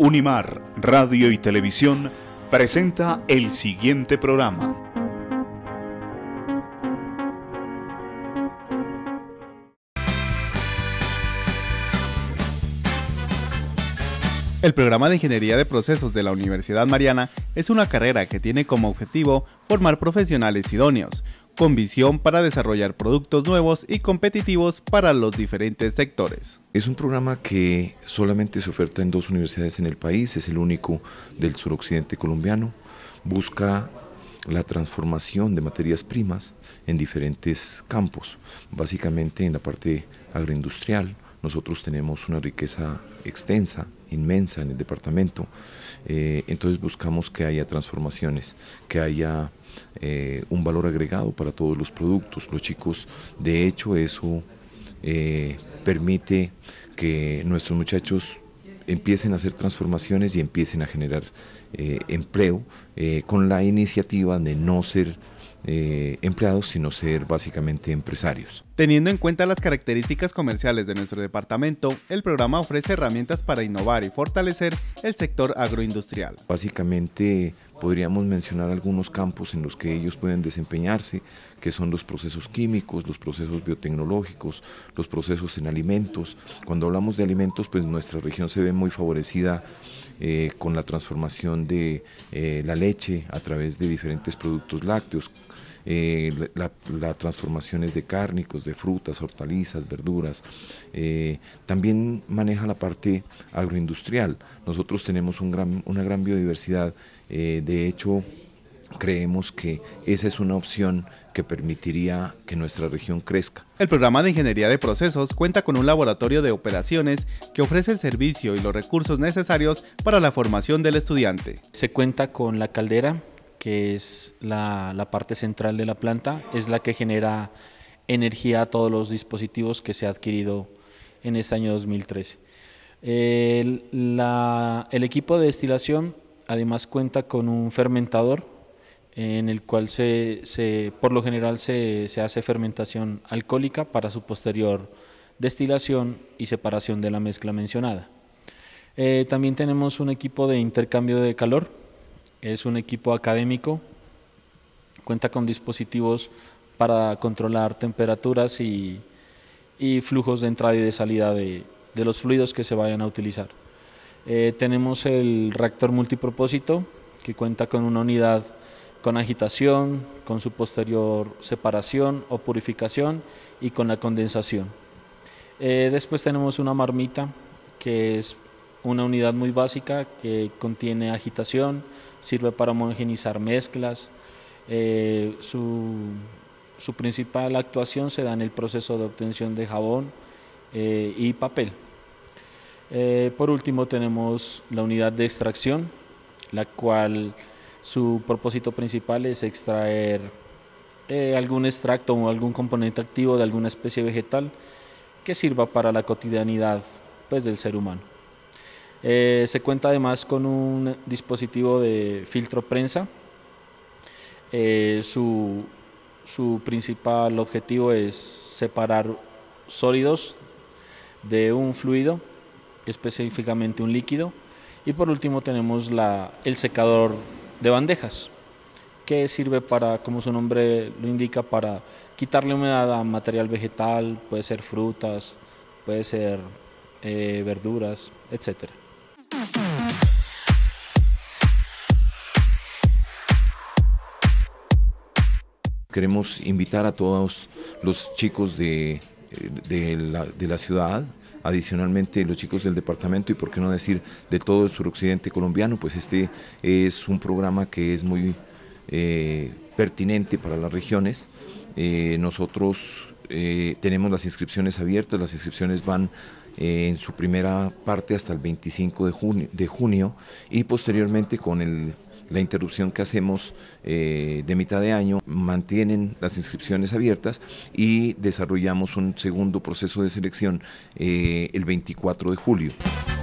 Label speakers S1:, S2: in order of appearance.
S1: Unimar, Radio y Televisión presenta el siguiente programa. El programa de Ingeniería de Procesos de la Universidad Mariana es una carrera que tiene como objetivo formar profesionales idóneos, con visión para desarrollar productos nuevos y competitivos para los diferentes sectores.
S2: Es un programa que solamente se oferta en dos universidades en el país, es el único del suroccidente colombiano, busca la transformación de materias primas en diferentes campos, básicamente en la parte agroindustrial, nosotros tenemos una riqueza extensa, inmensa en el departamento, eh, entonces buscamos que haya transformaciones, que haya eh, un valor agregado para todos los productos. Los chicos, de hecho, eso eh, permite que nuestros muchachos empiecen a hacer transformaciones y empiecen a generar empleo con la iniciativa de no ser eh, empleados, sino ser básicamente empresarios.
S1: Teniendo en cuenta las características comerciales de nuestro departamento, el programa ofrece herramientas para innovar y fortalecer el sector agroindustrial.
S2: Básicamente Podríamos mencionar algunos campos en los que ellos pueden desempeñarse, que son los procesos químicos, los procesos biotecnológicos, los procesos en alimentos. Cuando hablamos de alimentos, pues nuestra región se ve muy favorecida eh, con la transformación de eh, la leche a través de diferentes productos lácteos eh, la, de cárnicos, de frutas, hortalizas, verduras. Eh, también maneja la parte agroindustrial. Nosotros tenemos una gran biodiversidad, eh, de hecho creemos que esa es una opción que permitiría que nuestra región crezca.
S1: El programa de ingeniería de procesos cuenta con un laboratorio de operaciones que ofrece el servicio y los recursos necesarios
S3: para la formación del estudiante. Se cuenta con la caldera que es la, parte central de la planta, es la que genera energía a todos los dispositivos que se ha adquirido en este año 2013. El, equipo de destilación además cuenta con un fermentador en el cual se, por lo general se, hace fermentación alcohólica para su posterior destilación y separación de la mezcla mencionada. Eh, también tenemos un equipo de intercambio de calor es un equipo académico, cuenta con dispositivos para controlar temperaturas y, y flujos de entrada y de salida de, de los fluidos que se vayan a utilizar. Eh, tenemos el reactor multipropósito que cuenta con una unidad con agitación, con su posterior separación o purificación y con la condensación. Eh, después tenemos una marmita que es una unidad muy básica que contiene agitación, sirve para homogenizar mezclas. Eh, su, principal actuación se da en el proceso de obtención de jabón eh, y papel. Eh, por último tenemos la unidad de extracción, la cual su propósito principal es extraer algún extracto o algún componente activo de alguna especie vegetal que sirva para la cotidianidad pues, del ser humano. Eh, se cuenta además con un dispositivo de filtro prensa. Eh, su, principal objetivo es separar sólidos de un fluido, específicamente un líquido. Y por último tenemos el secador de bandejas, que sirve para, como su nombre lo indica, para quitarle humedad a material vegetal, puede ser frutas, puede ser eh, verduras, etc.
S2: Queremos invitar a todos los chicos eh, de, la, ciudad, adicionalmente los chicos del departamento y por qué no decir de todo el suroccidente colombiano, pues este es un programa que es muy eh, pertinente para las regiones. Eh, nosotros tenemos las inscripciones abiertas, las inscripciones van en su primera parte hasta el 25 de junio y posteriormente con el la interrupción que hacemos eh, de mitad de año, mantienen las inscripciones abiertas y desarrollamos un segundo proceso de selección eh, el 24 de julio.